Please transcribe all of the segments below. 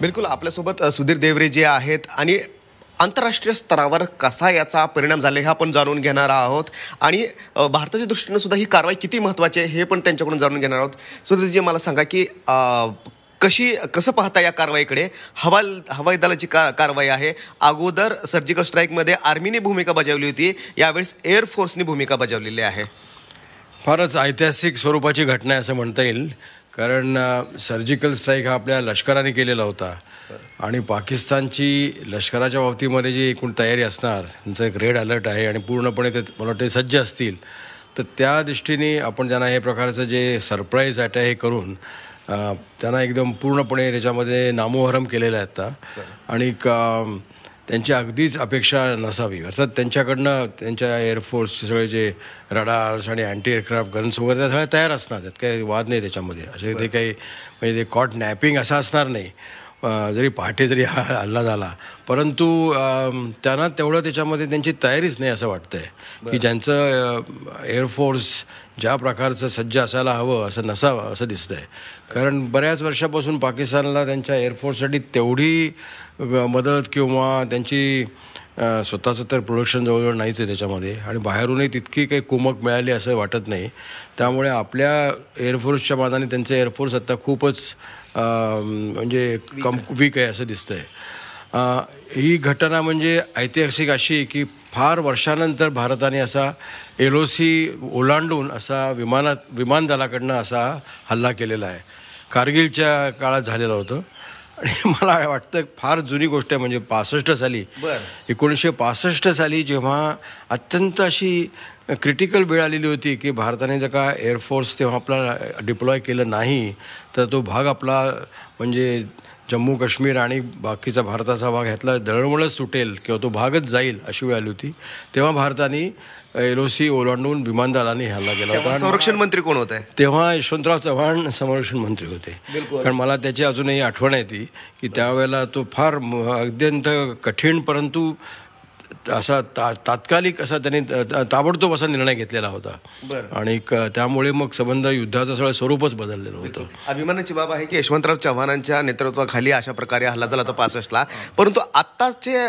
बिलकुल आपल्यासोबत सुधीर देवरे जे आहेत आणि आंतरराष्ट्रीय स्तरावर कसा याचा परिणाम झाला हे आपण जाणून घेणार आहोत आणि भारताच्या दृष्टीनं सुद्धा ही कारवाई किती महत्वाची आहे हे पण त्यांच्याकडून जाणून घेणार आहोत सुधीरजी मला सांगा की कशी कसं पाहता या कारवाईकडे हवा हवाई दलाची का कारवाई आहे अगोदर सर्जिकल स्ट्राईकमध्ये आर्मीने भूमिका बजावली होती यावेळेस एअरफोर्सनी भूमिका बजावलेली आहे फारच ऐतिहासिक स्वरूपाची घटना आहे असं म्हणता येईल कारण सर्जिकल स्ट्राईक हा आपल्या लष्कराने केलेला होता आणि पाकिस्तानची लष्कराच्या बाबतीमध्ये जी एकूण तयारी असणार त्यांचं एक रेड अलर्ट आहे आणि पूर्णपणे ते मला वाटते सज्ज असतील तर त्या दृष्टीने आपण ज्यांना हे प्रकारचं जे सरप्राईज अटॅक हे करून त्यांना एकदम पूर्णपणे त्याच्यामध्ये नामोहरम केलेलं आहे आता आणि त्यांची अगदीच अपेक्षा नसावी अर्थात त्यांच्याकडनं त्यांच्या एअरफोर्सचे सगळे जे रडार्स आणि अँटी एअरक्राफ्ट गन्स वगैरे त्या सगळ्या तयार असणार त्यात काही वाद नाही त्याच्यामध्ये असे ते काही म्हणजे ते कॉट नॅपिंग असं असणार नाही जरी पहाटे जरी हा हल्ला झाला परंतु त्यांना तेवढं त्याच्यामध्ये त्यांची तयारीच नाही असं वाटतं आहे की ज्यांचं एअरफोर्स ज्या प्रकारचं सज्ज असायला हवं असं नसावं असं दिसतं आहे कारण बऱ्याच वर्षापासून पाकिस्तानला त्यांच्या एअरफोर्ससाठी तेवढी मदत किंवा त्यांची स्वतःचं तर प्रोडक्शन जवळजवळ नाहीच आहे त्याच्यामध्ये आणि बाहेरूनही तितकी काही कुमक मिळाली असं वाटत नाही त्यामुळे आपल्या एअरफोर्सच्या मानाने त्यांचे एअरफोर्स आता खूपच म्हणजे कम वीक आहे असं दिसतंय ही घटना म्हणजे ऐतिहासिक अशी की फार वर्षानंतर भारताने असा एल ओ सी ओलांडून असा विमानात विमान दलाकडनं असा हल्ला केलेला आहे कारगिलच्या काळात झालेलं होतं आणि मला वाटतं फार जुनी गोष्ट आहे म्हणजे पासष्ट साली एकोणीसशे पासष्ट साली जेव्हा अत्यंत अशी क्रिटिकल वेळ आलेली होती की भारताने जर का एअरफोर्स तेव्हा आपला डिप्लॉय केलं नाही तर तो भाग आपला म्हणजे जम्मू काश्मीर आणि बाकीचा भारताचा भाग ह्यातला दळणवळच सुटेल किंवा तो भागच जाईल अशी वेळ आली होती तेव्हा भारताने एल ओ सी ओलांडून विमानदलाने हल्ला गेला होता संरक्षण मंत्री कोण होते तेव्हा यशवंतराव चव्हाण संरक्षण मंत्री होते कारण मला त्याची अजूनही आठवण येते की त्यावेळेला तो फार अत्यंत कठीण परंतु असा ता तात्कालिक असा त्यांनी ताबडतोब असा निर्णय घेतलेला होता आणि त्यामुळे मग संबंध युद्धाचं सगळं स्वरूपच बदललेलं होतं अभिमानाची बाब आहे की यशवंतराव चव्हाणांच्या नेतृत्वाखाली अशा प्रकारे हल्ला झाला होता पासष्टला परंतु आत्ताचे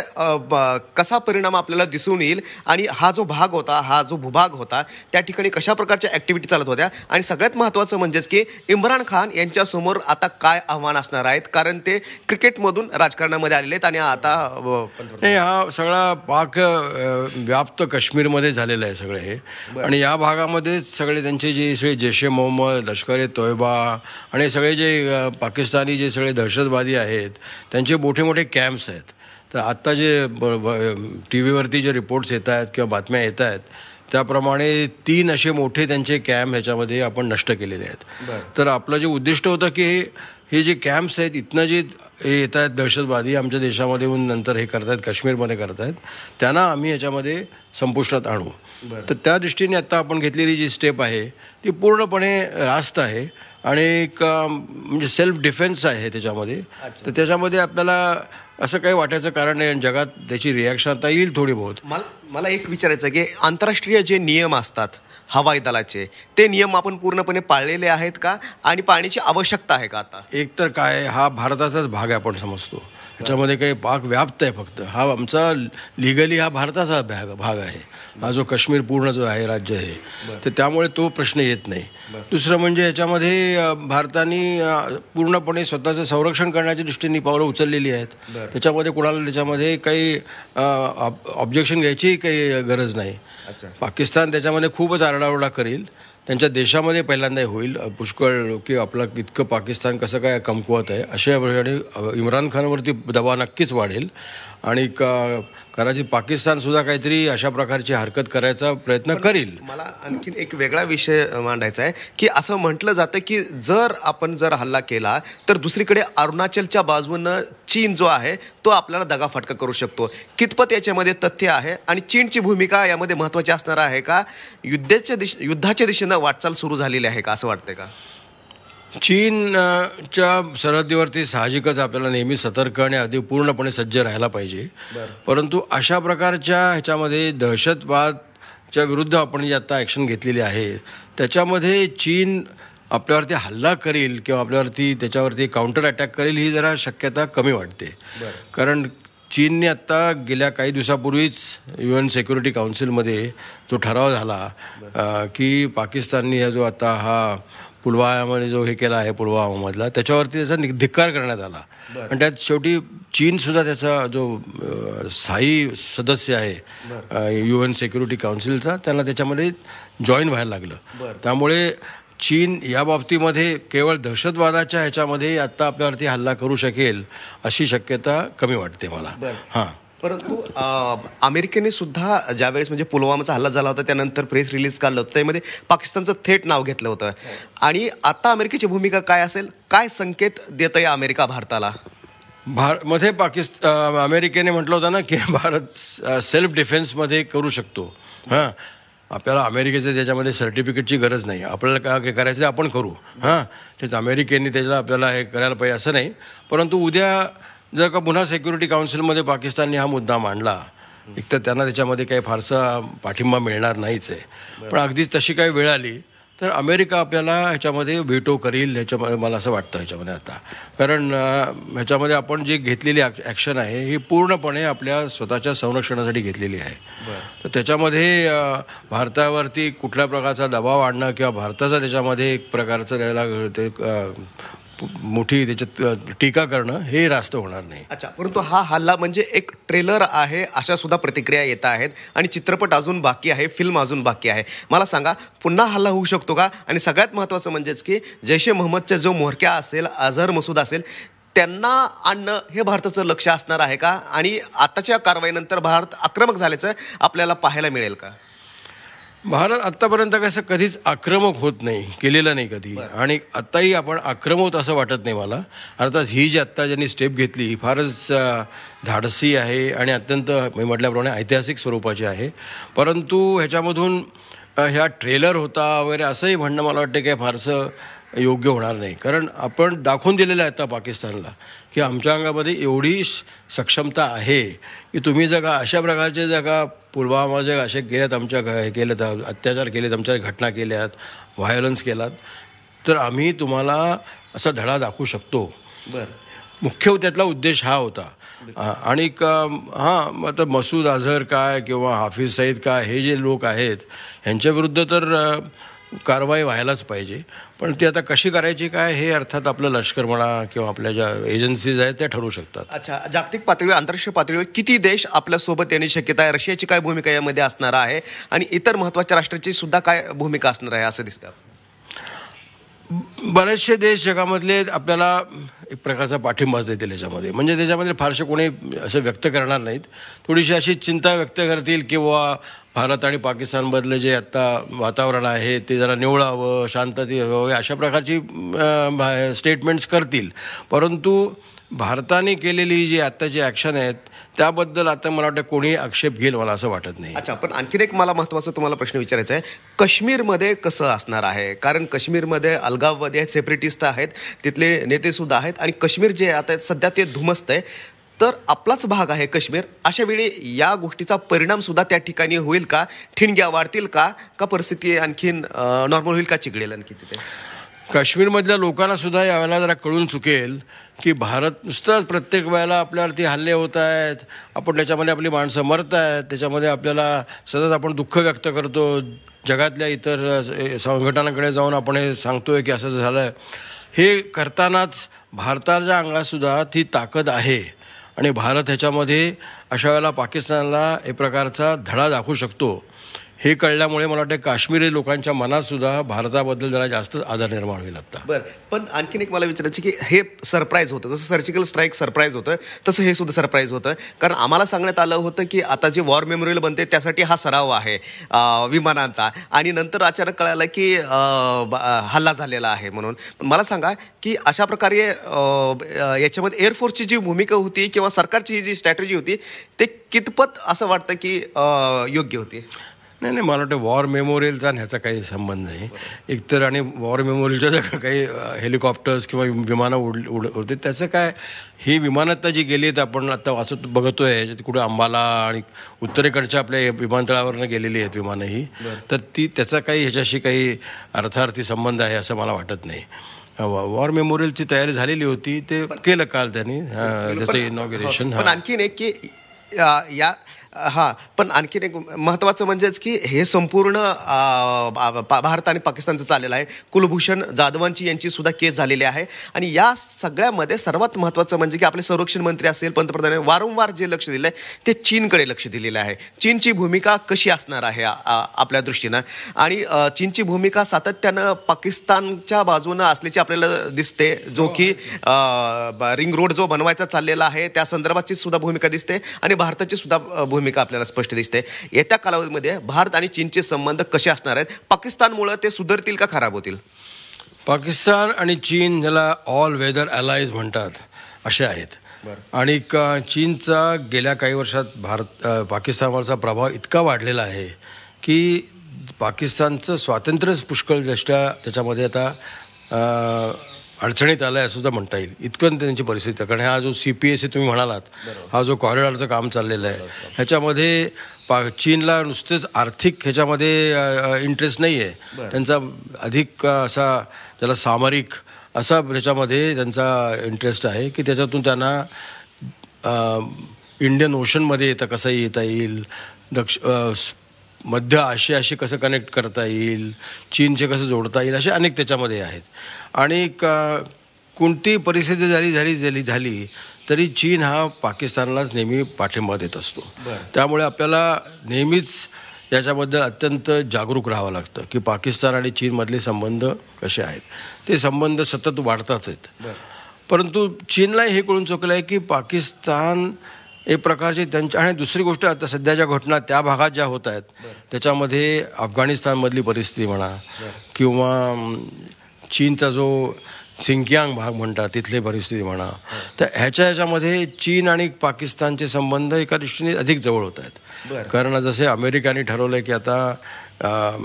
कसा परिणाम आपल्याला दिसून येईल आणि हा जो भाग होता हा जो भूभाग होता त्या ठिकाणी कशा प्रकारच्या ऍक्टिव्हिटी चालत होत्या आणि सगळ्यात महत्त्वाचं म्हणजेच की इम्रान खान यांच्यासमोर आता काय आव्हान असणार आहेत कारण ते क्रिकेटमधून राजकारणामध्ये आलेले आहेत आणि आता हा सगळा पाक व्याप्त काश्मीरमध्ये झालेलं आहे सगळे हे आणि या भागामध्ये सगळे त्यांचे जे सगळे जैश ए मोहम्मद लष्कर ए तोयबा आणि सगळे जे पाकिस्तानी जे सगळे दहशतवादी आहेत त्यांचे मोठे मोठे कॅम्प्स आहेत तर आत्ता जे टी व्हीवरती जे रिपोर्ट्स येत आहेत किंवा बातम्या येत आहेत त्याप्रमाणे तीन असे मोठे त्यांचे कॅम्प ह्याच्यामध्ये आपण नष्ट केलेले आहेत तर आपलं जे उद्दिष्ट होतं की हे जे कॅम्प्स आहेत इथनं जे येत आहेत दहशतवादी आमच्या देशामध्ये येऊन नंतर हे करतायत काश्मीरमध्ये करतायत त्यांना आम्ही याच्यामध्ये संपुष्टात आणू तर त्या दृष्टीने आत्ता आपण घेतलेली जी स्टेप आहे ती पूर्णपणे रास्त आहे आणि एक म्हणजे सेल्फ डिफेन्स आहे त्याच्यामध्ये तर त्याच्यामध्ये आपल्याला असं काही वाटायचं कारण नाही आणि जगात त्याची रिॲक्शन आता येईल थोडी बहुत मला मला एक विचारायचं की आंतरराष्ट्रीय जे नियम असतात हवाई दलाचे ते नियम आपण पूर्णपणे पाळलेले आहेत का आणि पाण्याची आवश्यकता आहे का आता एक तर काय हा भारताचाच भाग आहे आपण समजतो त्याच्यामध्ये काही पाक व्याप्त आहे फक्त हा आमचा लिगली हा भारताचा भाग भाग आहे हा जो काश्मीर पूर्ण जो आहे राज्य आहे तर त्यामुळे तो प्रश्न येत नाही दुसरं म्हणजे याच्यामध्ये भारताने पूर्णपणे स्वतःचं संरक्षण करण्याच्या दृष्टीने पावलं उचललेली आहेत त्याच्यामध्ये कुणाला त्याच्यामध्ये काही ऑब्जेक्शन घ्यायची काही गरज नाही पाकिस्तान त्याच्यामध्ये खूपच आरडाओरडा करेल त्यांच्या देशामध्ये पहिल्यांदा होईल पुष्कळ की आपला इतकं पाकिस्तान कसं काय कमकुवत आहे अशा प्रकारे इम्रान खानवरती दबाव नक्कीच वाढेल आणि कदाचित पाकिस्तानसुद्धा काहीतरी अशा प्रकारची हरकत करायचा प्रयत्न करील मला आणखी एक वेगळा विषय मांडायचा आहे की असं म्हटलं जातं की जर आपण जर हल्ला केला तर दुसरीकडे अरुणाचलच्या बाजूनं चीन जो आहे तो आपल्याला दगाफटका करू शकतो कितपत याच्यामध्ये तथ्य आहे आणि चीनची भूमिका यामध्ये महत्त्वाची असणार आहे का युद्धाच्या दिश युद्धाच्या दिशेनं वाटचाल सुरू झालेली आहे का असं वाटतंय का चीनच्या सरहद्दीवरती साहजिकच आपल्याला नेहमी सतर्क आणि अगदी पूर्णपणे सज्ज राहायला पाहिजे परंतु अशा प्रकारच्या ह्याच्यामध्ये दहशतवादच्या विरुद्ध आपण जे आत्ता ॲक्शन घेतलेली आहे त्याच्यामध्ये चीन आपल्यावरती हल्ला करेल किंवा आपल्यावरती त्याच्यावरती काउंटर अटॅक करेल ही जरा शक्यता कमी वाटते कारण चीनने आत्ता गेल्या काही दिवसापूर्वीच यू एन सेक्युरिटी काउन्सिलमध्ये जो ठराव झाला की पाकिस्तानने हा जो आता हा पुलवामामध्ये जो हे केला आहे पुलवामामधला त्याच्यावरती त्याचा धिक्कार करण्यात आला आणि त्यात शेवटी चीनसुद्धा त्याचा जो स्थायी सदस्य आहे यू एन सेक्युरिटी काउन्सिलचा त्यांना त्याच्यामध्ये जॉईन व्हायला लागलं त्यामुळे चीन या बाबतीमध्ये केवळ दहशतवादाच्या ह्याच्यामध्ये आत्ता आपल्यावरती हल्ला करू शकेल अशी शक्यता कमी वाटते मला हां परंतु अमेरिकेने सुद्धा ज्यावेळेस म्हणजे पुलवामाचा हल्ला झाला होता त्यानंतर प्रेस रिलीज काढलं होतं त्यामध्ये पाकिस्तानचं थेट नाव घेतलं होतं आणि आता अमेरिकेची भूमिका काय असेल काय संकेत देतं आहे अमेरिका भारताला भार मध्ये पाकिस्तान अमेरिकेने म्हटलं होतं ना की भारत सेल्फ डिफेन्समध्ये करू शकतो हां आपल्याला अमेरिकेचं त्याच्यामध्ये सर्टिफिकेटची गरज नाही आपल्याला काय करायचं आपण करू हां तेच अमेरिकेने त्याच्याला आपल्याला हे करायला पाहिजे असं नाही परंतु उद्या जर का पुन्हा सेक्युरिटी काउन्सिलमध्ये पाकिस्तानने हा मुद्दा मांडला एक तर त्यांना त्याच्यामध्ये काही फारसा पाठिंबा मिळणार नाहीच आहे पण अगदीच तशी काही वेळ आली तर अमेरिका आपल्याला ह्याच्यामध्ये वेटो करील ह्याच्यामध्ये मला असं वाटतं ह्याच्यामध्ये आता कारण ह्याच्यामध्ये आपण जी घेतलेली ॲक्शन आहे ही पूर्णपणे आपल्या स्वतःच्या संरक्षणासाठी घेतलेली आहे तर त्याच्यामध्ये भारतावरती कुठल्या प्रकारचा दबाव आणणं किंवा भारताचा त्याच्यामध्ये एक प्रकारचं त्याला मोठी त्याच्यात टीका करणं हे रास्त होणार नाही अच्छा परंतु हा हल्ला म्हणजे एक ट्रेलर आहे अशा सुद्धा प्रतिक्रिया येत आहेत आणि चित्रपट अजून बाकी आहे फिल्म अजून बाकी आहे मला सांगा पुन्हा हल्ला होऊ शकतो का आणि सगळ्यात महत्त्वाचं म्हणजेच की ए मोहम्मदचा जो म्होरक्या असेल अझहर मसूद असेल त्यांना आणणं हे भारताचं लक्ष असणार आहे का आणि आताच्या कारवाईनंतर भारत आक्रमक झाल्याचं आपल्याला पाहायला मिळेल का भारत आत्तापर्यंत कसं कधीच आक्रमक होत नाही केलेलं नाही कधी आणि आत्ताही आपण आक्रमक असं वाटत नाही मला अर्थात ही जी आत्ता ज्यांनी स्टेप घेतली ही फारच धाडसी आहे आणि अत्यंत मी म्हटल्याप्रमाणे ऐतिहासिक स्वरूपाची आहे परंतु ह्याच्यामधून ह्या ट्रेलर होता वगैरे असंही म्हणणं मला वाटतं की फारसं योग्य होणार नाही कारण आपण दाखवून दिलेलं आहे आता पाकिस्तानला की आमच्या अंगामध्ये एवढी सक्षमता आहे की तुम्ही जर का अशा प्रकारचे जर का पुलवामा जर असे केल्यात आमच्या हे केल्यात अत्याचार केलेत आमच्या घटना केल्यात व्हायलन्स केलात तर आम्ही तुम्हाला असा धडा दाखवू शकतो बरं मुख्य त्यातला उद्देश हा होता आणि हां आता मसूद अझहर काय किंवा हाफिज सईद काय हे जे लोक आहेत ह्यांच्याविरुद्ध तर कारवाई व्हायलाच पाहिजे पण ती आता कशी करायची काय हे अर्थात आपलं लष्कर म्हणा किंवा आपल्या ज्या एजन्सीज आहेत त्या ठरवू शकतात अच्छा जागतिक पातळीवर आंतरराष्ट्रीय पातळीवर किती देश आपल्यासोबत येण्याची शक्यता आहे रशियाची काय भूमिका यामध्ये असणार आहे आणि इतर महत्त्वाच्या राष्ट्राची सुद्धा काय भूमिका असणार आहे असं दिसतं बरेचसे देश जगामधले आपल्याला एक प्रकारचा पाठिंबाच देतील याच्यामध्ये म्हणजे त्याच्यामध्ये फारसे कोणी असं व्यक्त करणार नाहीत थोडीशी अशी चिंता व्यक्त करतील किंवा भारत आणि पाकिस्तानमधलं जे आत्ता वातावरण आहे ते जरा निवळावं शांतते व्हावी अशा प्रकारची स्टेटमेंट्स करतील परंतु भारताने केलेली जी आत्ताची ॲक्शन आहेत त्याबद्दल आता मला वाटतं कोणी आक्षेप घेईल मला असं वाटत नाही अच्छा पण आणखीन एक मला महत्त्वाचा तुम्हाला प्रश्न विचारायचा आहे काश्मीरमध्ये कसं असणार आहे कारण काश्मीरमध्ये अलगाववादी आहेत सेपरेटिस्ट आहेत तिथले नेतेसुद्धा आहेत आणि काश्मीर जे आता सध्या ते धुमस्त आहे तर आपलाच भाग आहे काश्मीर अशा वेळी या गोष्टीचा परिणामसुद्धा त्या ठिकाणी होईल का ठिणग्या वाढतील का का परिस्थिती आणखीन नॉर्मल होईल का चिघडेल आणखी तिथे काश्मीरमधल्या लोकांना सुद्धा यावेळेला जरा कळून चुकेल की भारत नुसतंच प्रत्येक वेळेला आपल्यावरती हल्ले होत आहेत आपण त्याच्यामध्ये आपली माणसं मरत आहेत त्याच्यामध्ये आपल्याला सतत आपण दुःख व्यक्त करतो जगातल्या इतर संघटनांकडे जाऊन आपण हे सांगतोय की असं झालं हे करतानाच भारताच्या अंगातसुद्धा ती ताकद आहे आणि भारत ह्याच्यामध्ये अशा वेळेला पाकिस्तानला एक प्रकारचा धडा दाखवू शकतो हे कळल्यामुळे मला वाटतं काश्मीरी लोकांच्या मनात सुद्धा भारताबद्दल जरा जास्त आदर निर्माण होईल आता बरं पण आणखीन एक मला विचारायचं की हे सरप्राईज होतं जसं सर्जिकल स्ट्राईक सरप्राईज होतं तसं हे सुद्धा सरप्राईज होतं कारण आम्हाला सांगण्यात आलं होतं की आता जे वॉर मेमोरियल बनते त्यासाठी हा सराव आहे विमानांचा आणि नंतर अचानक कळालं की हल्ला झालेला आहे म्हणून मला सांगा की अशा प्रकारे याच्यामध्ये एअरफोर्सची जी भूमिका होती किंवा सरकारची जी स्ट्रॅटेजी होती ते कितपत असं वाटतं की योग्य होती नाही नाही मला वाटतं वॉर मेमोरियलचा आणि ह्याचा काही संबंध नाही एकतर आणि वॉर मेमोरियलच्या जर काही हेलिकॉप्टर्स किंवा विमानं उड उड होते त्याचं काय ही विमानं आता जी गेली आहेत आपण आता वाचत बघतो आहे कुठे अंबाला आणि उत्तरेकडच्या आपल्या विमानतळावरनं गेलेली आहेत विमानं ही तर ती त्याचा काही ह्याच्याशी काही अर्थार्थी संबंध आहे असं मला वाटत नाही वॉर मेमोरियलची तयारी झालेली होती ते केलं काल त्यांनी जसं इनॉग्रेशन हो, आणखीन एक की या हा पण आणखीन एक महत्त्वाचं म्हणजेच की हे संपूर्ण भारत आणि पाकिस्तानचं चाललेलं आहे कुलभूषण जाधवांची यांची सुद्धा केस झालेली आहे आणि या सगळ्यामध्ये सर्वात महत्त्वाचं म्हणजे की आपले संरक्षण मंत्री असेल पंतप्रधान वारंवार जे लक्ष दिलं आहे ते चीनकडे लक्ष दिलेलं आहे चीनची भूमिका कशी असणार आहे आपल्या दृष्टीनं आणि चीनची भूमिका सातत्यानं पाकिस्तानच्या बाजूनं असल्याची आपल्याला दिसते जो हो, की रिंग रोड जो बनवायचा चाललेला आहे त्या संदर्भाची सुद्धा भूमिका दिसते आणि भारताची सुद्धा भूमिका भूमिका आपल्याला स्पष्ट दिसते येत्या कालावधीमध्ये भारत आणि चीनचे संबंध कसे असणार आहेत पाकिस्तानमुळे ते सुधारतील का खराब होतील पाकिस्तान आणि चीन ज्याला ऑल वेदर अलायज म्हणतात असे आहेत आणि चीनचा गेल्या काही वर्षात भारत पाकिस्तानवरचा प्रभाव इतका वाढलेला आहे की पाकिस्तानचं स्वातंत्र्यच पुष्कळ दृष्ट्या त्याच्यामध्ये आता अडचणीत आलं आहे असं म्हणता येईल इतकं त्यांची परिस्थिती आहे कारण हा जो सी पी एस तुम्ही म्हणालात हा जो कॉरिडॉरचं काम चाललेलं आहे ह्याच्यामध्ये पा चीनला नुसतेच आर्थिक ह्याच्यामध्ये इंटरेस्ट नाही आहे त्यांचा अधिक असा त्याला सामरिक असा ह्याच्यामध्ये त्यांचा इंटरेस्ट आहे की त्याच्यातून त्यांना इंडियन ओशनमध्ये येतं कसंही येता येईल दक्ष मध्य आशियाशी कसं कनेक्ट करता येईल चीनशी कसं जोडता येईल असे अनेक त्याच्यामध्ये आहेत आणि का कोणती परिस्थिती जारी झाली झाली झाली तरी चीन हा पाकिस्तानलाच नेहमी पाठिंबा देत असतो त्यामुळे आपल्याला नेहमीच याच्याबद्दल अत्यंत जागरूक राहावं लागतं की पाकिस्तान आणि चीनमधले संबंध कसे आहेत ते संबंध सतत वाढताच आहेत परंतु चीनला हे कळून चुकलं आहे की पाकिस्तान एक प्रकारची त्यांच्या आणि दुसरी गोष्ट आता सध्याच्या घटना त्या भागात ज्या होत आहेत त्याच्यामध्ये अफगाणिस्तानमधली परिस्थिती म्हणा किंवा चीनचा जो सिंकियांग भाग म्हणतात तिथली परिस्थिती म्हणा तर ह्याच्या ह्याच्यामध्ये चीन आणि पाकिस्तानचे संबंध एका दृष्टीने अधिक जवळ होत आहेत कारण जसे अमेरिकाने ठरवलं की आता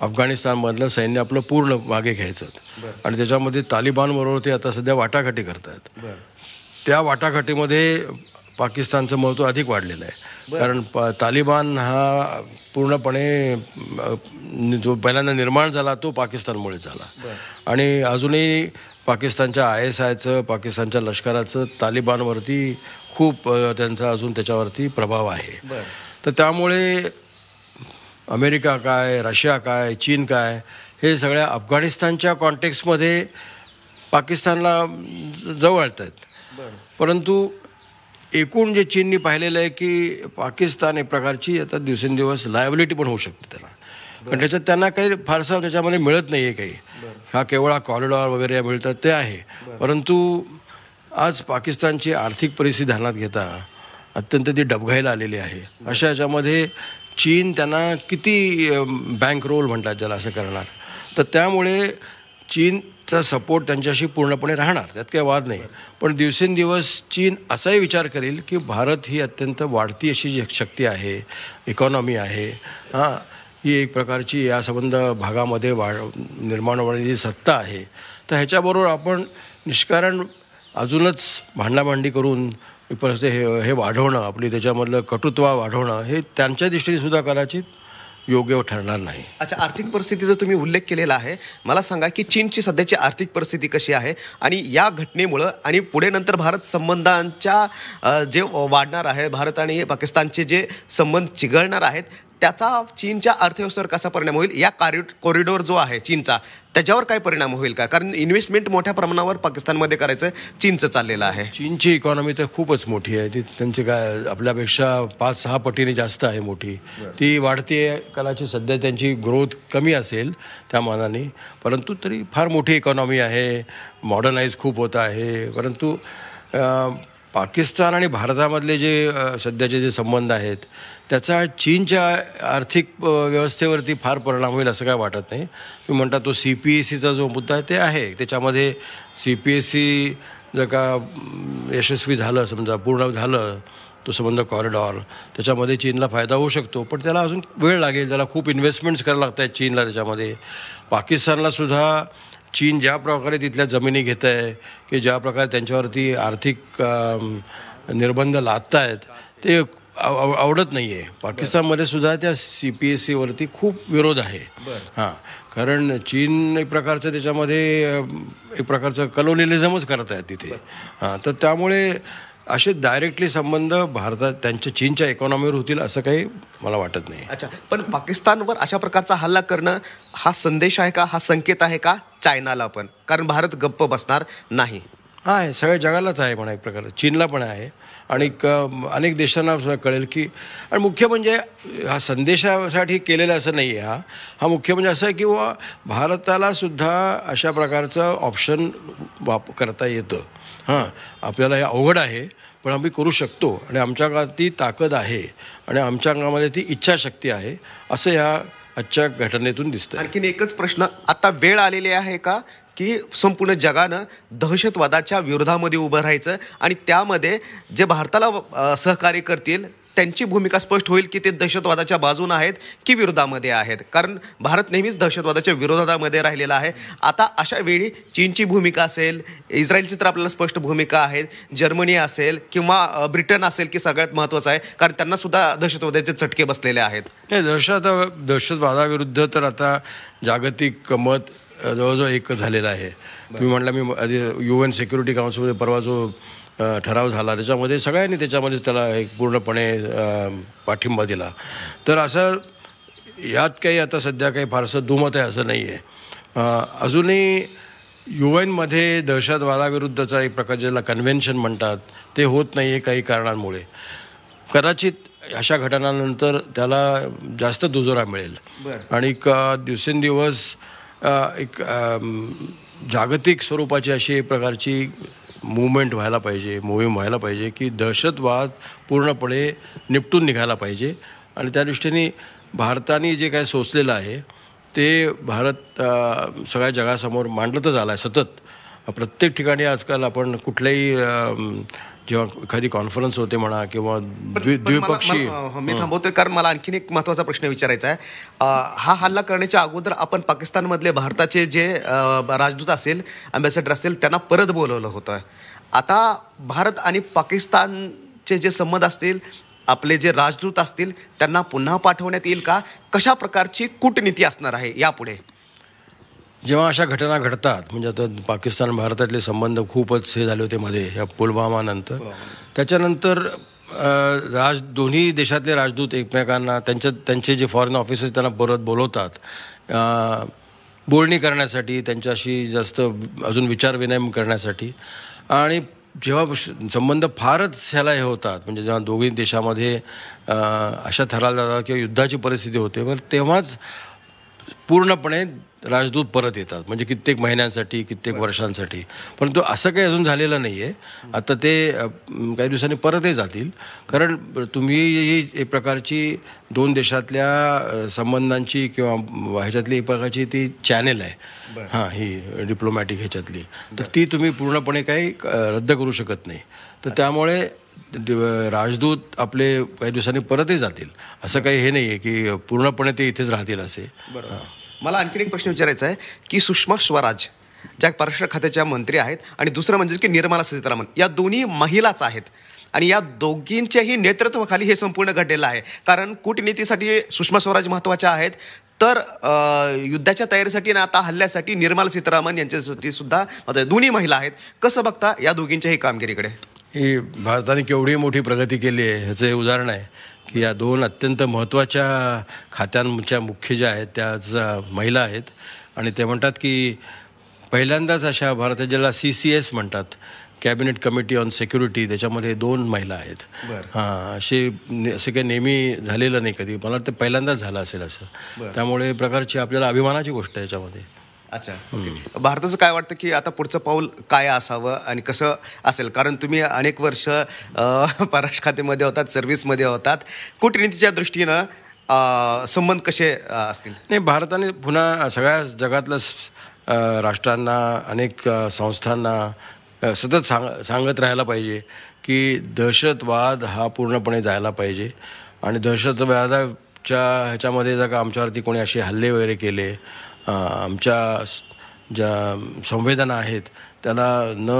अफगाणिस्तानमधलं सैन्य आपलं पूर्ण मागे घ्यायचं आणि त्याच्यामध्ये तालिबानबरोबर ते आता सध्या वाटाघाटी करत आहेत त्या वाटाघाटीमध्ये पाकिस्तानचं महत्त्व अधिक वाढलेलं आहे कारण तालिबान हा पूर्णपणे जो पहिल्यांदा निर्माण झाला तो पाकिस्तानमुळे झाला आणि अजूनही पाकिस्तानच्या आय एस आयचं पाकिस्तानच्या लष्कराचं तालिबानवरती खूप त्यांचा अजून त्याच्यावरती प्रभाव आहे तर त्यामुळे अमेरिका काय रशिया काय चीन काय हे सगळ्या अफगाणिस्तानच्या कॉन्टेक्समध्ये पाकिस्तानला जवळत आहेत परंतु एकूण जे चीननी पाहिलेलं आहे की पाकिस्तान एक प्रकारची आता दिवसेंदिवस लायबिलिटी पण होऊ शकते त्याला कारण त्याच्यात त्यांना काही फारसा त्याच्यामध्ये मिळत नाही आहे काही हा केवळ कॉरिडॉर वगैरे मिळतात ते आहे परंतु आज पाकिस्तानची आर्थिक परिस्थिती ध्यानात घेता अत्यंत ती डबघायला आलेली आहे अशा याच्यामध्ये चीन त्यांना किती बँक रोल म्हणतात ज्याला असं करणार तर त्यामुळे चीन चा सपोर्ट त्यांच्याशी पूर्णपणे राहणार त्यात काही वाद नाही पण दिवसेंदिवस चीन असाही विचार करेल की भारत ही अत्यंत वाढती अशी जी शक्ती आहे इकॉनॉमी आहे हां ही एक प्रकारची या संबंध भागामध्ये वाढ निर्माण होणारी जी सत्ता आहे तर ह्याच्याबरोबर आपण निष्कारण अजूनच भांडाभांडी करून हे हे वाढवणं आपली त्याच्यामधलं कटुत्व वाढवणं हे त्यांच्या सुद्धा कदाचित योग्य ठरणार नाही अच्छा आर्थिक परिस्थितीचा तुम्ही उल्लेख केलेला आहे मला सांगा की चीनची सध्याची आर्थिक परिस्थिती कशी आहे आणि या घटनेमुळं आणि पुढे नंतर भारत संबंधांच्या जे वाढणार आहे भारत आणि पाकिस्तानचे जे संबंध चिघळणार आहेत त्याचा चीनच्या अर्थव्यवस्थेवर कसा परिणाम होईल या कार्य कॉरिडॉर जो आहे चीनचा त्याच्यावर काय परिणाम होईल का कारण इन्व्हेस्टमेंट मोठ्या प्रमाणावर पाकिस्तानमध्ये करायचं चीनचं चाललेलं आहे चीनची इकॉनॉमी तर खूपच मोठी आहे ती त्यांची काय आपल्यापेक्षा पाच सहा पटीने जास्त आहे मोठी ती वाढते कलाची सध्या त्यांची ग्रोथ कमी असेल त्या मानाने परंतु तरी फार मोठी इकॉनॉमी आहे मॉडर्नाईज खूप होत आहे परंतु पाकिस्तान आणि भारतामधले जे सध्याचे जे संबंध आहेत त्याचा चीनच्या आर्थिक व्यवस्थेवरती फार परिणाम होईल असं काय वाटत नाही तुम्ही म्हणता तो सी पी एस सीचा जो मुद्दा आहे ते आहे त्याच्यामध्ये सी पी एस सी जर का यशस्वी झालं समजा पूर्ण झालं तो संबंध कॉरिडॉर त्याच्यामध्ये चीनला फायदा होऊ शकतो पण त्याला अजून वेळ लागेल त्याला खूप इन्व्हेस्टमेंट्स करायला लागत आहेत चीनला त्याच्यामध्ये पाकिस्तानलासुद्धा चीन ज्या प्रकारे तिथल्या जमिनी घेत आहे की ज्या प्रकारे त्यांच्यावरती आर्थिक निर्बंध लादत आहेत ते आव आवडत नाही आहे पाकिस्तानमध्ये सुद्धा त्या सी पी एस सीवरती खूप विरोध आहे हां कारण चीन एक प्रकारचं त्याच्यामध्ये एक प्रकारचं कलोनिलिझमच करत आहेत तिथे हां तर त्यामुळे असे डायरेक्टली संबंध भारतात त्यांच्या चीनच्या इकॉनॉमीवर होतील असं काही मला वाटत नाही अच्छा पण पाकिस्तानवर अशा प्रकारचा हल्ला करणं हा संदेश आहे का हा संकेत आहे का चायनाला पण कारण भारत गप्प बसणार नाही आहे सगळ्या जगालाच आहे म्हणा एक प्रकारे चीनला पण आहे आणि अनेक देशांना सुद्धा कळेल की आणि मुख्य म्हणजे हा संदेशासाठी केलेला असं नाही आहे हा हा मुख्य म्हणजे असं आहे की व भारताला सुद्धा अशा प्रकारचं ऑप्शन वाप करता येतं हां आपल्याला हे अवघड आहे पण आम्ही करू शकतो आणि आमच्या ती ताकद आहे आणि आमच्या अंगामध्ये ती इच्छाशक्ती आहे असं ह्या आजच्या घटनेतून दिसतं आणखीन एकच प्रश्न आता वेळ आलेली आहे का की संपूर्ण जगानं दहशतवादाच्या विरोधामध्ये उभं राहायचं आणि त्यामध्ये जे भारताला सहकार्य करतील त्यांची भूमिका स्पष्ट होईल की ते दहशतवादाच्या बाजून आहेत की विरोधामध्ये आहेत कारण भारत नेहमीच दहशतवादाच्या विरोधामध्ये राहिलेला आहे आता अशा वेळी चीनची भूमिका असेल इस्रायलची तर आपल्याला स्पष्ट भूमिका आहे जर्मनी असेल किंवा ब्रिटन असेल की सगळ्यात महत्त्वाचं आहे कारण त्यांना सुद्धा दहशतवादाचे चटके बसलेले आहेत हे दहशत दहशतवादाविरुद्ध तर आता जागतिक मत जवळजवळ एक झालेलं आहे तुम्ही म्हटलं मी आधी एन सिक्युरिटी काउन्सिलमध्ये परवा जो ठराव झाला त्याच्यामध्ये सगळ्यांनी त्याच्यामध्ये त्याला एक पूर्णपणे पाठिंबा दिला तर असं यात काही आता सध्या काही फारसं दुमत आहे असं नाही आहे अजूनही यू एनमध्ये दहशतवादाविरुद्धचा एक प्रकार ज्याला कन्व्हेन्शन म्हणतात ते होत नाही आहे काही कारणांमुळे कदाचित अशा घटनानंतर त्याला जास्त दुजोरा मिळेल आणि क दिवसेंदिवस एक जागतिक स्वरूपाची अशी एक प्रकारची मुवमेंट व्हायला पाहिजे मोहीम व्हायला पाहिजे की दहशतवाद पूर्णपणे निपटून निघायला पाहिजे आणि त्या दृष्टीने भारताने जे काय सोचलेलं आहे ते भारत सगळ्या जगासमोर मांडलं तर झालं आहे सतत प्रत्येक ठिकाणी आजकाल आपण कुठल्याही जेव्हा एखादी कॉन्फरन्स होते म्हणा किंवा द्विपक्षीय मी थांबवतोय कारण मला आणखीन एक महत्वाचा प्रश्न विचारायचा आहे हा हल्ला करण्याच्या अगोदर आपण पाकिस्तानमधले भारताचे जे राजदूत असेल अम्बॅसेडर असेल त्यांना परत बोलवलं होतं आता भारत आणि पाकिस्तानचे जे संबंध असतील आपले जे राजदूत असतील त्यांना पुन्हा पाठवण्यात येईल का कशा प्रकारची कूटनीती असणार आहे यापुढे जेव्हा अशा घटना घडतात म्हणजे आता पाकिस्तान भारतातले संबंध खूपच हे झाले होते मध्ये या पुलवामानंतर त्याच्यानंतर राज दोन्ही देशातले राजदूत एकमेकांना त्यांच्या त्यांचे जे फॉरेन ऑफिसर्स त्यांना परत बोलवतात बोलणी करण्यासाठी त्यांच्याशी जास्त अजून विचारविनिमय करण्यासाठी आणि जेव्हा संबंध फारच ह्याला हे होतात म्हणजे जेव्हा दोघी देशामध्ये अशा थराला जातात किंवा युद्धाची परिस्थिती होते मग तेव्हाच पूर्णपणे राजदूत परत येतात म्हणजे कित्येक महिन्यांसाठी कित्येक वर्षांसाठी परंतु असं काही अजून झालेलं नाही आहे आता ते काही दिवसांनी परतही जातील कारण तुम्ही ही एक प्रकारची दोन देशातल्या संबंधांची किंवा ह्याच्यातली एक प्रकारची ती चॅनेल आहे हां ही डिप्लोमॅटिक ह्याच्यातली तर ती तुम्ही पूर्णपणे काही रद्द करू शकत नाही तर त्यामुळे राजदूत आपले काही दिवसांनी परतही जातील असं काही हे नाही आहे की पूर्णपणे ते इथेच राहतील असे मला आणखी एक प्रश्न विचारायचा आहे की सुषमा स्वराज ज्या परराष्ट्र खात्याच्या मंत्री आहेत आणि दुसरं म्हणजे की निर्मला सीतारामन या दोन्ही महिलाच आहेत आणि या दोघींच्याही नेतृत्वाखाली हे संपूर्ण घडलेलं आहे कारण कूटनीतीसाठी सुषमा स्वराज महत्त्वाच्या आहेत तर युद्धाच्या तयारीसाठी आणि आता हल्ल्यासाठी निर्मला सीतारामन यांच्यासाठी सुद्धा दोन्ही महिला आहेत कसं बघता या दोघींच्याही कामगिरीकडे ही भारताने केवढी मोठी प्रगती केली आहे ह्याचं हे उदाहरण आहे की या दोन अत्यंत महत्त्वाच्या खात्यांच्या मुख्य ज्या आहेत त्याच महिला आहेत आणि ते म्हणतात की पहिल्यांदाच अशा भारतात ज्याला सी सी एस म्हणतात कॅबिनेट कमिटी ऑन सेक्युरिटी त्याच्यामध्ये दोन महिला आहेत हां असे असे काही नेहमी झालेलं नाही कधी मला वाटतं पहिल्यांदाच झालं असेल असं त्यामुळे प्रकारची आपल्याला अभिमानाची गोष्ट आहे याच्यामध्ये अच्छा भारताचं काय वाटतं की आता पुढचं पाऊल काय असावं आणि कसं असेल कारण तुम्ही अनेक वर्ष परराष्ट्र खात्यामध्ये होतात सर्व्हिसमध्ये होतात कूटनीतीच्या दृष्टीनं संबंध कसे असतील नाही भारताने पुन्हा सगळ्या जगातल्या राष्ट्रांना अनेक संस्थांना सतत सांग सांगत राहायला पाहिजे की दहशतवाद हा पूर्णपणे जायला पाहिजे आणि दहशतवादाच्या ह्याच्यामध्ये जर का आमच्यावरती कोणी असे हल्ले वगैरे केले आमच्या ज्या संवेदना आहेत त्याला न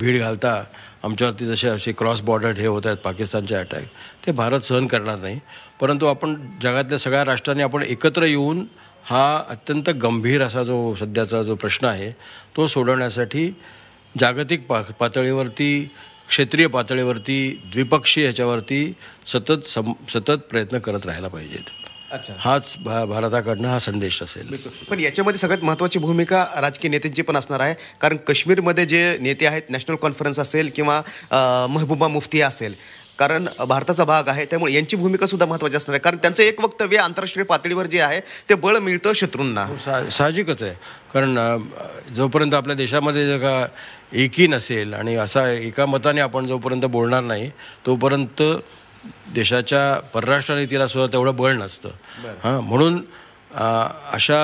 भीड घालता आमच्यावरती जसे असे क्रॉस बॉर्डर हे होत आहेत पाकिस्तानचे अटॅक ते भारत सहन करणार नाही परंतु आपण जगातल्या सगळ्या राष्ट्रांनी आपण एकत्र येऊन हा अत्यंत गंभीर असा जो सध्याचा जो प्रश्न आहे तो सोडवण्यासाठी जागतिक पा पातळीवरती क्षेत्रीय पातळीवरती द्विपक्षीय ह्याच्यावरती सतत सम सतत प्रयत्न करत राहायला पाहिजेत हाच भारताकडनं हा संदेश असेल पण याच्यामध्ये सगळ्यात महत्त्वाची भूमिका राजकीय नेत्यांची पण असणार आहे कारण काश्मीरमध्ये जे नेते आहेत नॅशनल कॉन्फरन्स असेल किंवा महबूबा मुफ्ती असेल कारण भारताचा भाग आहे त्यामुळे यांची भूमिका सुद्धा महत्वाची असणार आहे कारण त्यांचं एक वक्तव्य आंतरराष्ट्रीय पातळीवर जे आहे ते बळ मिळतं शत्रूंना हो, साहजिकच आहे कारण जोपर्यंत आपल्या देशामध्ये जर का एकी नसेल आणि असा एका मताने आपण जोपर्यंत बोलणार नाही तोपर्यंत देशाच्या परराष्ट्र नीतीला सुद्धा तेवढं बळ नसतं हां म्हणून अशा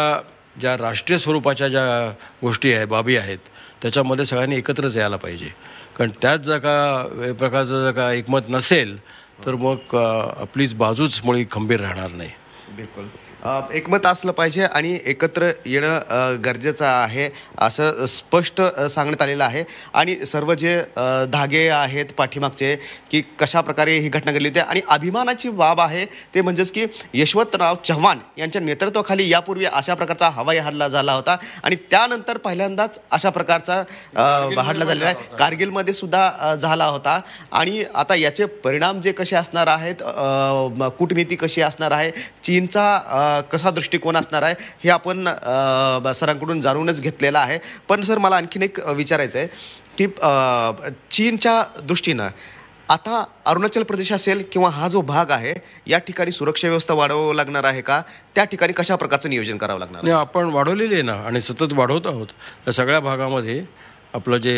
ज्या राष्ट्रीय स्वरूपाच्या ज्या गोष्टी आहेत बाबी आहेत त्याच्यामध्ये सगळ्यांनी एकत्रच यायला पाहिजे कारण त्यात जर का प्रकारचं जर का एकमत नसेल तर मग आपलीच बाजूच मुळी खंबीर राहणार नाही बिलकुल एकमत असलं पाहिजे आणि एकत्र येणं गरजेचं आहे असं स्पष्ट सांगण्यात आलेलं आहे आणि सर्व जे धागे आहेत पाठीमागचे की कशा प्रकारे ही घटना घडली होती आणि अभिमानाची बाब आहे ते म्हणजेच की यशवंतराव चव्हाण यांच्या नेतृत्वाखाली यापूर्वी अशा प्रकारचा हवाई हल्ला झाला होता आणि त्यानंतर पहिल्यांदाच अशा प्रकारचा हल्ला झालेला आहे कारगिलमध्ये सुद्धा झाला होता आणि आता याचे परिणाम जे कसे असणार आहेत कूटनीती कशी असणार आहे चीनचा कसा दृष्टिकोन असणार आहे हे आपण सरांकडून जाणूनच घेतलेलं आहे पण सर मला आणखीन एक विचारायचं आहे की चीनच्या दृष्टीनं आता अरुणाचल प्रदेश असेल किंवा हा जो भाग आहे या ठिकाणी सुरक्षा व्यवस्था वाढवावं लागणार आहे का त्या ठिकाणी कशा प्रकारचं नियोजन करावं लागणार नाही आपण वाढवलेली आहे ना आणि सतत वाढवत आहोत सगळ्या भागामध्ये आपलं जे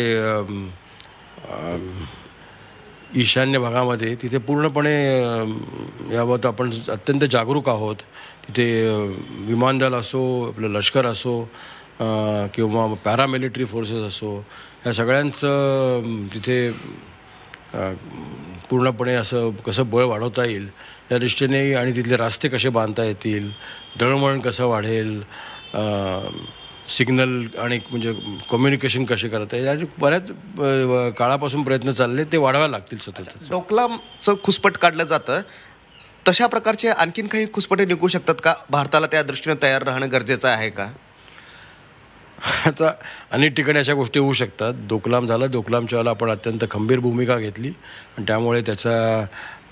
ईशान्य भागामध्ये तिथे पूर्णपणे याबाबत आपण अत्यंत जागरूक आहोत तिथे विमानदल असो आपलं लष्कर असो किंवा पॅरामिलिटरी फोर्सेस असो या सगळ्यांचं तिथे पूर्णपणे असं कसं बळ वाढवता येईल या दृष्टीने आणि तिथले रस्ते कसे बांधता येतील दळणवळण कसं वाढेल सिग्नल आणि म्हणजे कम्युनिकेशन कसे करता आहे याचे बऱ्याच काळापासून प्रयत्न चालले ते वाढवायला लागतील सतत डोकलामचं खुसपट काढलं जातं तशा प्रकारचे आणखीन काही खुसपटे निघू शकतात का भारताला त्या दृष्टीनं तयार राहणं गरजेचं आहे का आता अनेक ठिकाणी अशा गोष्टी होऊ शकतात दोकलाम झाला दोकलामच्या वेळेला आपण अत्यंत खंबीर भूमिका घेतली आणि त्यामुळे त्याचा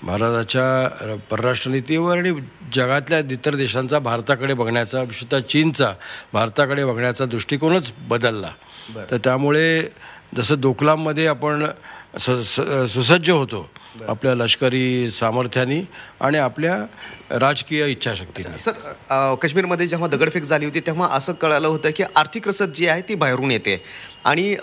भारताच्या परराष्ट्र नीतीवर आणि जगातल्या इतर देशांचा भारताकडे बघण्याचा विशेषतः चीनचा भारताकडे बघण्याचा दृष्टिकोनच बदलला तर त्यामुळे जसं दोकलाममध्ये आपण स सुसज्ज होतो आपल्या लष्करी सामर्थ्याने आणि आपल्या राजकीय इच्छाशक्तीने सर काश्मीरमध्ये जेव्हा दगडफेक झाली होती तेव्हा असं कळालं होतं की आर्थिक रसद जी आहे ती बाहेरून येते आणि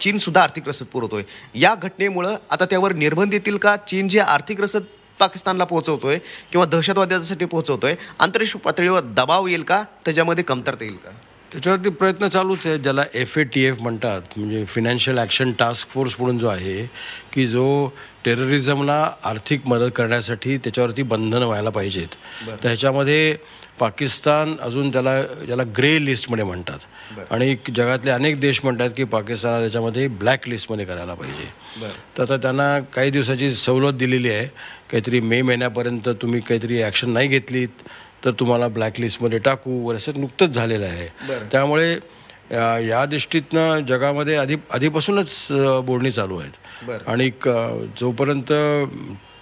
चीनसुद्धा आर्थिक रसद पुरवतोय या घटनेमुळं आता त्यावर निर्बंध येतील का चीन जे आर्थिक रसद पाकिस्तानला पोहोचवतोय किंवा दहशतवाद्यासाठी पोहोचवतोय आंतरराष्ट्रीय पातळीवर दबाव येईल का त्याच्यामध्ये कमतरता येईल का त्याच्यावरती प्रयत्न चालूच आहे ज्याला एफ ए टी एफ म्हणतात म्हणजे फिनॅन्शियल ॲक्शन टास्क फोर्स म्हणून जो आहे की जो टेररिझमला आर्थिक मदत करण्यासाठी त्याच्यावरती बंधनं व्हायला पाहिजेत तर ह्याच्यामध्ये पाकिस्तान अजून त्याला ज्याला ग्रे लिस्टमध्ये म्हणतात आणि जगातले अनेक देश म्हणतात की पाकिस्तानला त्याच्यामध्ये ब्लॅक लिस्टमध्ये करायला पाहिजे तर आता त्यांना काही दिवसाची सवलत दिलेली आहे काहीतरी मे महिन्यापर्यंत तुम्ही काहीतरी ॲक्शन नाही घेतलीत तर तुम्हाला ब्लॅकलिस्टमध्ये टाकू वगैरे असं नुकतंच झालेलं आहे त्यामुळे या दृष्टीतनं जगामध्ये आधी आधीपासूनच बोलणी चालू आहेत आणि जोपर्यंत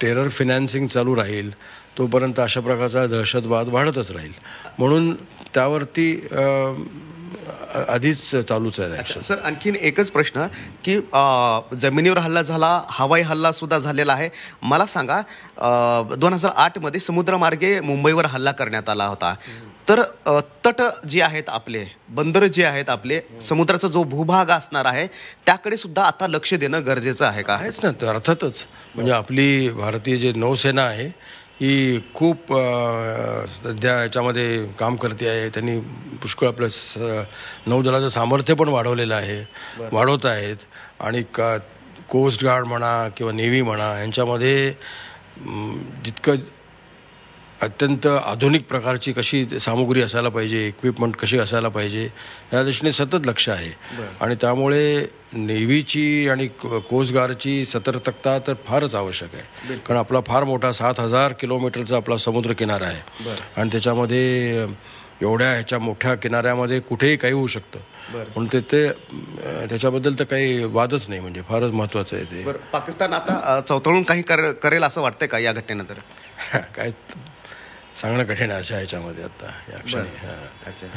टेरर फिनान्सिंग चालू राहील तोपर्यंत अशा प्रकारचा दहशतवाद वाढतच राहील म्हणून त्यावरती आधीच चालूच आहे सर आणखीन एकच प्रश्न की जमिनीवर हल्ला झाला हवाई हल्ला सुद्धा झालेला आहे मला सांगा दोन हजार आठमध्ये समुद्रमार्गे मुंबईवर हल्ला करण्यात आला होता तर तट जे आहेत आपले बंदर जे आहेत आपले समुद्राचा जो भूभाग असणार आहे त्याकडे सुद्धा आता लक्ष देणं गरजेचं आहे का आहेच ना अर्थातच म्हणजे आपली भारतीय जे नौसेना आहे ही खूप सध्या याच्यामध्ये काम करते आहे त्यांनी पुष्कळ आपलं स नौदलाचं सामर्थ्य पण वाढवलेलं आहे वाढवत आहेत आणि का कोस्ट गार्ड म्हणा किंवा नेव्ही म्हणा यांच्यामध्ये जितकं अत्यंत आधुनिक प्रकारची कशी सामुग्री असायला पाहिजे इक्विपमेंट कशी असायला पाहिजे या दृष्टीने सतत लक्ष आहे आणि त्यामुळे नेव्हीची आणि कोस्टगार्डची सतर्कता तर फारच आवश्यक आहे कारण आपला फार मोठा सात हजार किलोमीटरचा आपला समुद्र किनारा आहे आणि त्याच्यामध्ये एवढ्या ह्याच्या मोठ्या किनाऱ्यामध्ये कुठेही काही होऊ शकतं म्हणून ते ते त्याच्याबद्दल तर काही वादच नाही म्हणजे फारच महत्वाचं आहे ते पाकिस्तान आता चौथळून काही करेल असं वाटतंय का या घटनेनंतर काय सांगणं कठीण असं याच्यामध्ये आता या क्षणी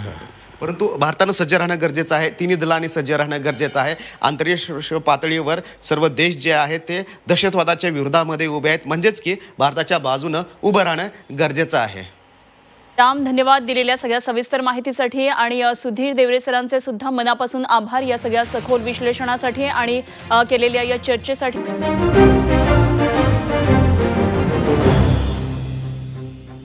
परंतु भारतानं सज्ज राहणं गरजेचं आहे तिन्ही दलांनी सज्ज राहणं गरजेचं आहे आंतरराष्ट्रीय पातळीवर सर्व देश जे आहेत ते दहशतवादाच्या विरोधामध्ये उभे आहेत म्हणजेच की भारताच्या बाजूनं उभं राहणं गरजेचं आहे राम धन्यवाद दिलेल्या सगळ्या सविस्तर माहितीसाठी आणि सुधीर देवरे सरांचे सुद्धा मनापासून आभार या सगळ्या सखोल विश्लेषणासाठी आणि केलेल्या या चर्चेसाठी